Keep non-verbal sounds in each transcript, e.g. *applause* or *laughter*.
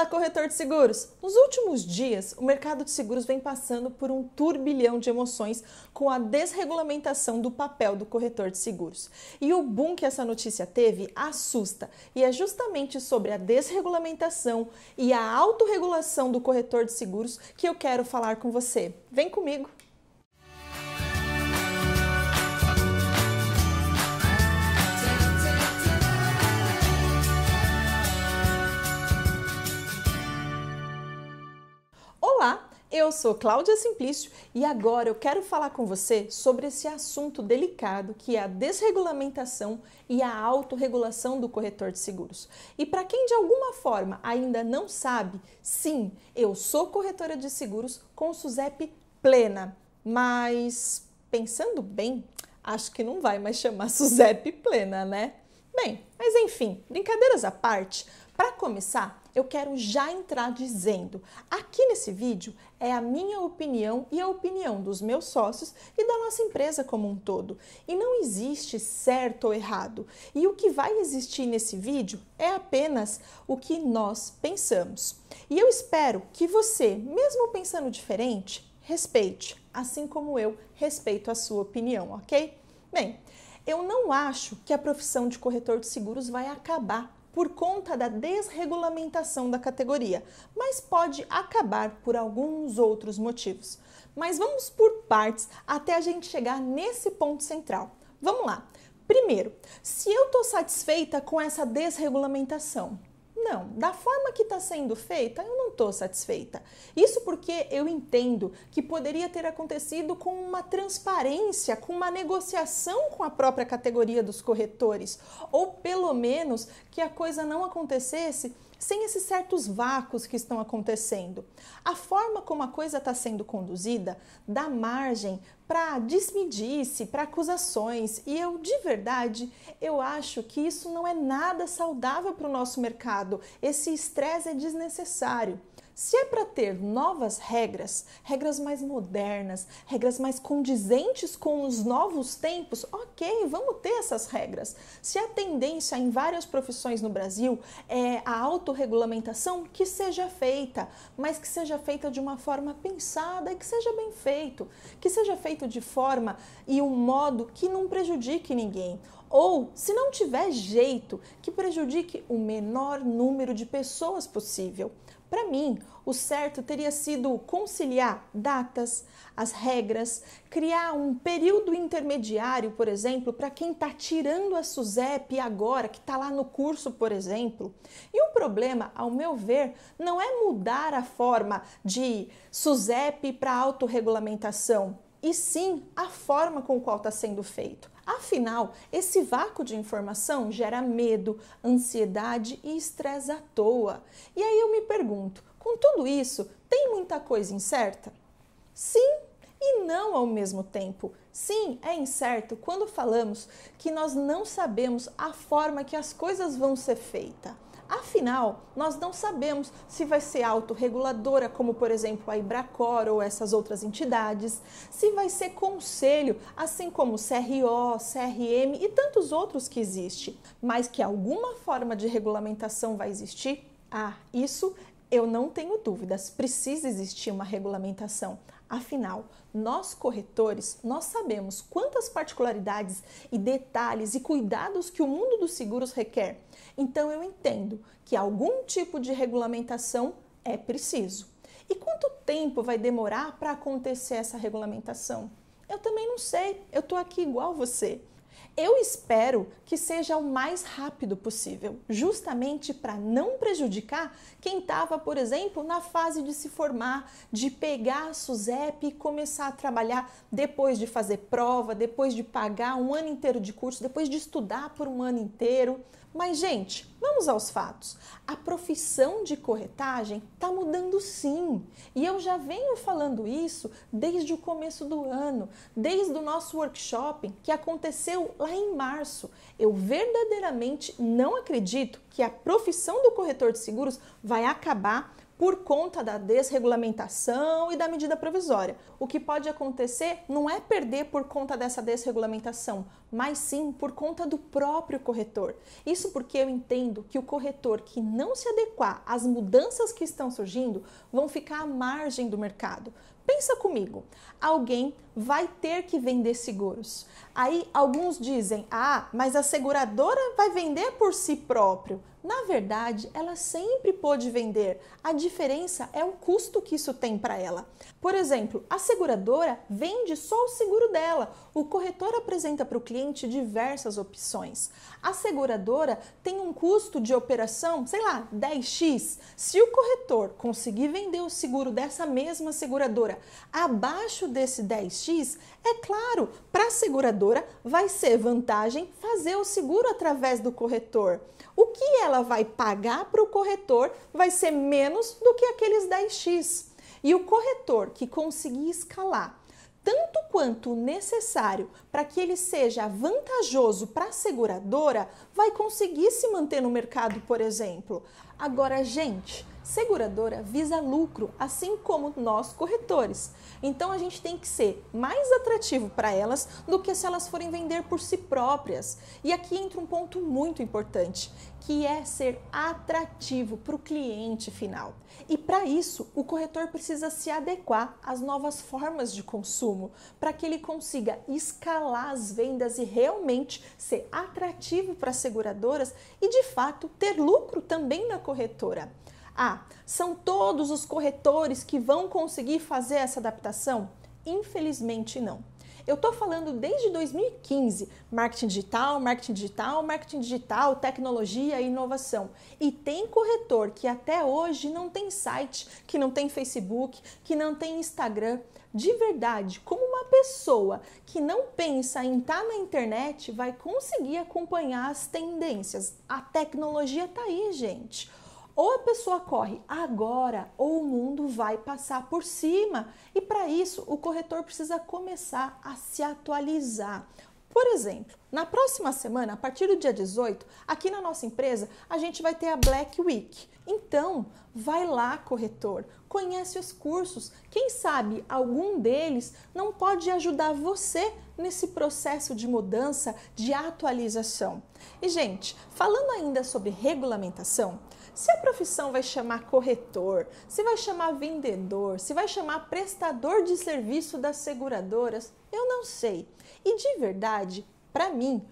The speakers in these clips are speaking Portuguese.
Fala, corretor de seguros! Nos últimos dias, o mercado de seguros vem passando por um turbilhão de emoções com a desregulamentação do papel do corretor de seguros. E o boom que essa notícia teve assusta, e é justamente sobre a desregulamentação e a autorregulação do corretor de seguros que eu quero falar com você. Vem comigo! Eu sou Cláudia Simplício e agora eu quero falar com você sobre esse assunto delicado que é a desregulamentação e a autorregulação do corretor de seguros. E para quem de alguma forma ainda não sabe, sim, eu sou corretora de seguros com Suzep plena, mas pensando bem, acho que não vai mais chamar *laughs* Suzep plena, né? Bem, mas enfim, brincadeiras à parte, para começar, eu quero já entrar dizendo: aqui nesse vídeo é a minha opinião e a opinião dos meus sócios e da nossa empresa como um todo. E não existe certo ou errado. E o que vai existir nesse vídeo é apenas o que nós pensamos. E eu espero que você, mesmo pensando diferente, respeite, assim como eu respeito a sua opinião, ok? Bem, eu não acho que a profissão de corretor de seguros vai acabar por conta da desregulamentação da categoria, mas pode acabar por alguns outros motivos. Mas vamos por partes até a gente chegar nesse ponto central. Vamos lá! Primeiro, se eu estou satisfeita com essa desregulamentação, não, da forma que está sendo feita, eu não estou satisfeita. Isso porque eu entendo que poderia ter acontecido com uma transparência, com uma negociação com a própria categoria dos corretores, ou pelo menos que a coisa não acontecesse sem esses certos vácuos que estão acontecendo. A forma como a coisa está sendo conduzida dá margem para desmedice, para acusações, e eu de verdade, eu acho que isso não é nada saudável para o nosso mercado. Esse estresse é desnecessário. Se é para ter novas regras, regras mais modernas, regras mais condizentes com os novos tempos, ok, vamos ter essas regras. Se a tendência em várias profissões no Brasil é a autorregulamentação, que seja feita, mas que seja feita de uma forma pensada e que seja bem feito, que seja feito de forma e um modo que não prejudique ninguém ou, se não tiver jeito, que prejudique o menor número de pessoas possível. Para mim, o certo teria sido conciliar datas, as regras, criar um período intermediário, por exemplo, para quem está tirando a SUSEP agora, que está lá no curso, por exemplo. E o problema, ao meu ver, não é mudar a forma de SUSEP para autorregulamentação e sim a forma com qual está sendo feito. Afinal, esse vácuo de informação gera medo, ansiedade e estresse à toa. E aí eu me pergunto: com tudo isso, tem muita coisa incerta? Sim e não ao mesmo tempo. Sim, é incerto quando falamos que nós não sabemos a forma que as coisas vão ser feitas. Afinal, nós não sabemos se vai ser autorreguladora, como por exemplo a Ibracor ou essas outras entidades, se vai ser conselho, assim como CRO, CRM e tantos outros que existe, mas que alguma forma de regulamentação vai existir. Ah, isso eu não tenho dúvidas, precisa existir uma regulamentação. Afinal, nós corretores, nós sabemos quantas particularidades e detalhes e cuidados que o mundo dos seguros requer. Então eu entendo que algum tipo de regulamentação é preciso. E quanto tempo vai demorar para acontecer essa regulamentação? Eu também não sei, eu estou aqui igual você. Eu espero que seja o mais rápido possível, justamente para não prejudicar quem estava, por exemplo, na fase de se formar, de pegar a SUSEP e começar a trabalhar depois de fazer prova, depois de pagar um ano inteiro de curso, depois de estudar por um ano inteiro. Mas, gente, vamos aos fatos. A profissão de corretagem está mudando sim. E eu já venho falando isso desde o começo do ano, desde o nosso workshop que aconteceu lá lá em março. Eu verdadeiramente não acredito que a profissão do corretor de seguros vai acabar por conta da desregulamentação e da medida provisória. O que pode acontecer não é perder por conta dessa desregulamentação, mas sim por conta do próprio corretor. Isso porque eu entendo que o corretor que não se adequar às mudanças que estão surgindo vão ficar à margem do mercado. Pensa comigo, alguém vai ter que vender seguros. Aí alguns dizem: "Ah, mas a seguradora vai vender por si próprio". Na verdade, ela sempre pôde vender. A diferença é o custo que isso tem para ela. Por exemplo, a seguradora vende só o seguro dela. O corretor apresenta para o cliente diversas opções. A seguradora tem um custo de operação, sei lá, 10x. Se o corretor conseguir vender o seguro dessa mesma seguradora abaixo desse 10x, é claro, para a seguradora vai ser vantagem fazer o seguro através do corretor o que ela vai pagar para o corretor vai ser menos do que aqueles 10x. E o corretor que conseguir escalar tanto quanto necessário para que ele seja vantajoso para a seguradora, vai conseguir se manter no mercado, por exemplo. Agora, gente, seguradora visa lucro, assim como nós corretores. Então a gente tem que ser mais atrativo para elas do que se elas forem vender por si próprias. E aqui entra um ponto muito importante, que é ser atrativo para o cliente final. E para isso, o corretor precisa se adequar às novas formas de consumo, para que ele consiga escalar as vendas e realmente ser atrativo para as seguradoras e de fato ter lucro também na corretora. Ah, são todos os corretores que vão conseguir fazer essa adaptação? Infelizmente não. Eu estou falando desde 2015, marketing digital, marketing digital, marketing digital, tecnologia e inovação. E tem corretor que até hoje não tem site, que não tem Facebook, que não tem Instagram. De verdade, como uma pessoa que não pensa em estar tá na internet vai conseguir acompanhar as tendências? A tecnologia está aí, gente. Ou a pessoa corre agora, ou o mundo vai passar por cima. E para isso, o corretor precisa começar a se atualizar. Por exemplo, na próxima semana, a partir do dia 18, aqui na nossa empresa, a gente vai ter a Black Week. Então, vai lá, corretor, conhece os cursos. Quem sabe algum deles não pode ajudar você nesse processo de mudança, de atualização. E, gente, falando ainda sobre regulamentação, se a profissão vai chamar corretor, se vai chamar vendedor, se vai chamar prestador de serviço das seguradoras, eu não sei. E de verdade, para mim,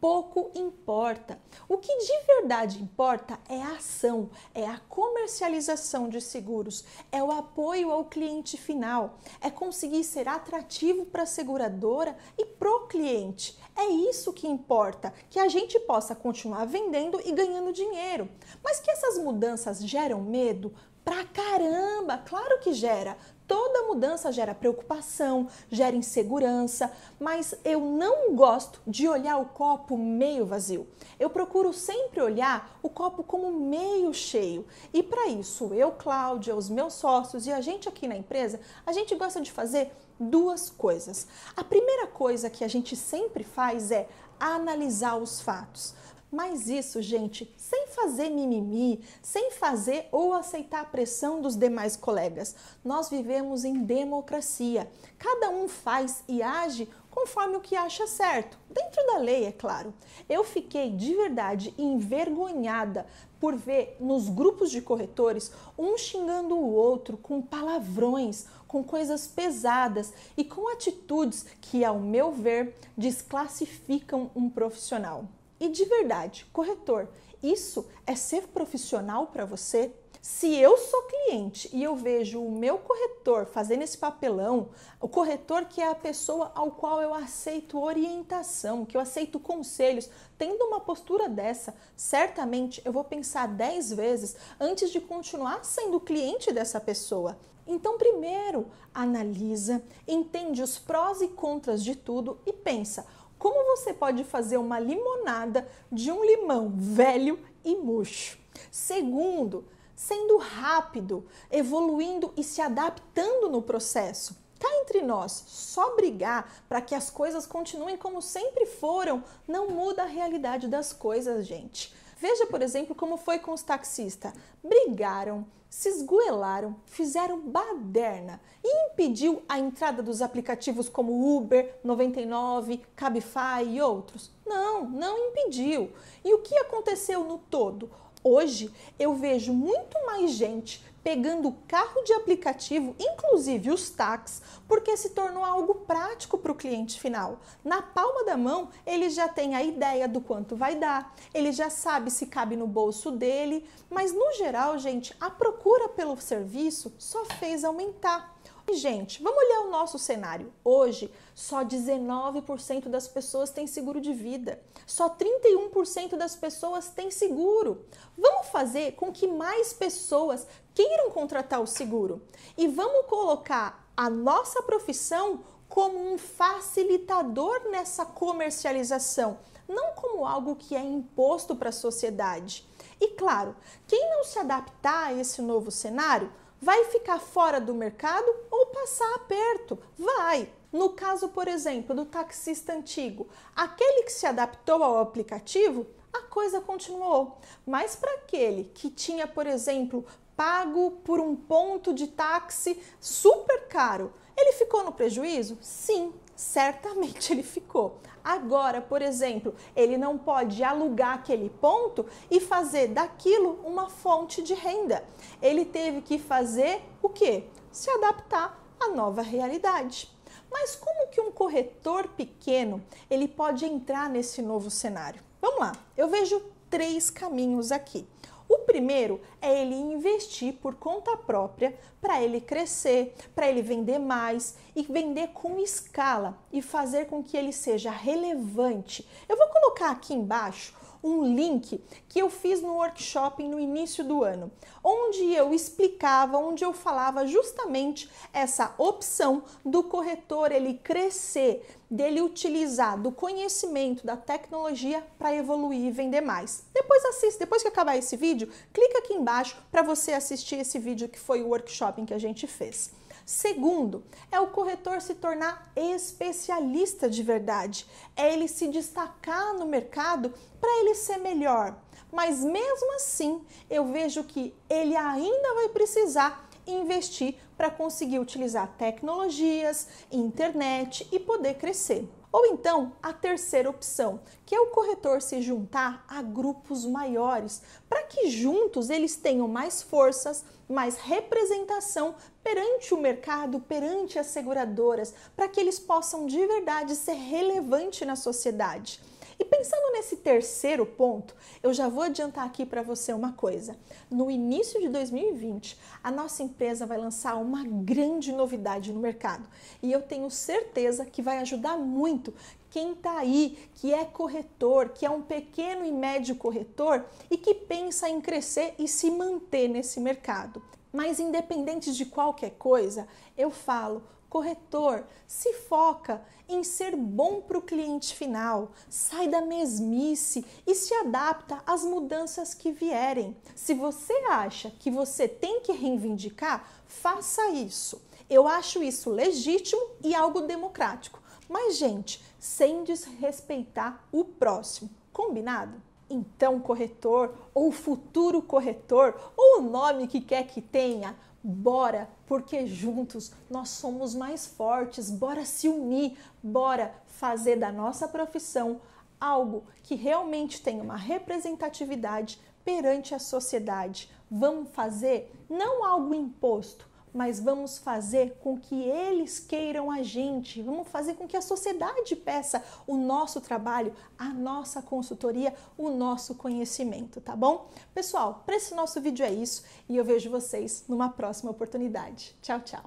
pouco importa. O que de verdade importa é a ação, é a comercialização de seguros, é o apoio ao cliente final, é conseguir ser atrativo para a seguradora e pro cliente, é isso que importa, que a gente possa continuar vendendo e ganhando dinheiro. Mas que essas mudanças geram medo? Pra caramba, claro que gera. Toda mudança gera preocupação, gera insegurança, mas eu não gosto de olhar o copo meio vazio. Eu procuro sempre olhar o copo como meio cheio. E para isso, eu, Cláudia, os meus sócios e a gente aqui na empresa, a gente gosta de fazer duas coisas. A primeira coisa que a gente sempre faz é analisar os fatos. Mas isso, gente, sem fazer mimimi, sem fazer ou aceitar a pressão dos demais colegas. Nós vivemos em democracia. Cada um faz e age conforme o que acha certo, dentro da lei, é claro. Eu fiquei de verdade envergonhada por ver nos grupos de corretores um xingando o outro com palavrões, com coisas pesadas e com atitudes que, ao meu ver, desclassificam um profissional. E de verdade, corretor, isso é ser profissional para você? Se eu sou cliente e eu vejo o meu corretor fazendo esse papelão, o corretor que é a pessoa ao qual eu aceito orientação, que eu aceito conselhos, tendo uma postura dessa, certamente eu vou pensar 10 vezes antes de continuar sendo cliente dessa pessoa. Então, primeiro, analisa, entende os prós e contras de tudo e pensa: como você pode fazer uma limonada de um limão velho e murcho. Segundo, sendo rápido, evoluindo e se adaptando no processo. Cá entre nós, só brigar para que as coisas continuem como sempre foram não muda a realidade das coisas, gente. Veja, por exemplo, como foi com os taxistas. Brigaram, se esgoelaram, fizeram baderna e impediu a entrada dos aplicativos como Uber, 99, Cabify e outros. Não, não impediu. E o que aconteceu no todo? Hoje eu vejo muito mais gente pegando carro de aplicativo, inclusive os táxis, porque se tornou algo prático para o cliente final. Na palma da mão, ele já tem a ideia do quanto vai dar, ele já sabe se cabe no bolso dele, mas no geral, gente, a procura pelo serviço só fez aumentar. E, gente, vamos olhar o nosso cenário. Hoje, só 19% das pessoas têm seguro de vida. Só 31% das pessoas têm seguro. Vamos fazer com que mais pessoas queiram contratar o seguro. E vamos colocar a nossa profissão como um facilitador nessa comercialização, não como algo que é imposto para a sociedade. E claro, quem não se adaptar a esse novo cenário Vai ficar fora do mercado ou passar aperto? Vai! No caso, por exemplo, do taxista antigo, aquele que se adaptou ao aplicativo, a coisa continuou. Mas para aquele que tinha, por exemplo, pago por um ponto de táxi super caro, ele ficou no prejuízo? Sim, certamente ele ficou. Agora, por exemplo, ele não pode alugar aquele ponto e fazer daquilo uma fonte de renda. Ele teve que fazer o quê? Se adaptar à nova realidade. Mas como que um corretor pequeno ele pode entrar nesse novo cenário? Vamos lá. Eu vejo três caminhos aqui primeiro é ele investir por conta própria para ele crescer, para ele vender mais e vender com escala e fazer com que ele seja relevante. Eu vou colocar aqui embaixo um link que eu fiz no workshop no início do ano, onde eu explicava, onde eu falava justamente essa opção do corretor ele crescer, dele utilizar do conhecimento da tecnologia para evoluir e vender mais. Depois assista, depois que acabar esse vídeo, clica aqui embaixo para você assistir esse vídeo que foi o workshop que a gente fez. Segundo, é o corretor se tornar especialista de verdade, é ele se destacar no mercado para ele ser melhor. Mas mesmo assim, eu vejo que ele ainda vai precisar investir para conseguir utilizar tecnologias, internet e poder crescer. Ou então a terceira opção, que é o corretor se juntar a grupos maiores, para que juntos eles tenham mais forças, mais representação perante o mercado, perante as seguradoras, para que eles possam de verdade ser relevante na sociedade. E pensando nesse terceiro ponto, eu já vou adiantar aqui para você uma coisa. No início de 2020, a nossa empresa vai lançar uma grande novidade no mercado e eu tenho certeza que vai ajudar muito quem está aí, que é corretor, que é um pequeno e médio corretor e que pensa em crescer e se manter nesse mercado. Mas independente de qualquer coisa, eu falo, corretor, se foca em ser bom para o cliente final, sai da mesmice e se adapta às mudanças que vierem. Se você acha que você tem que reivindicar, faça isso. Eu acho isso legítimo e algo democrático. Mas, gente, sem desrespeitar o próximo, combinado? Então, corretor ou futuro corretor, ou o nome que quer que tenha, Bora, porque juntos nós somos mais fortes. Bora se unir, bora fazer da nossa profissão algo que realmente tenha uma representatividade perante a sociedade. Vamos fazer não algo imposto, mas vamos fazer com que eles queiram a gente, vamos fazer com que a sociedade peça o nosso trabalho, a nossa consultoria, o nosso conhecimento, tá bom? Pessoal, para esse nosso vídeo é isso e eu vejo vocês numa próxima oportunidade. Tchau, tchau!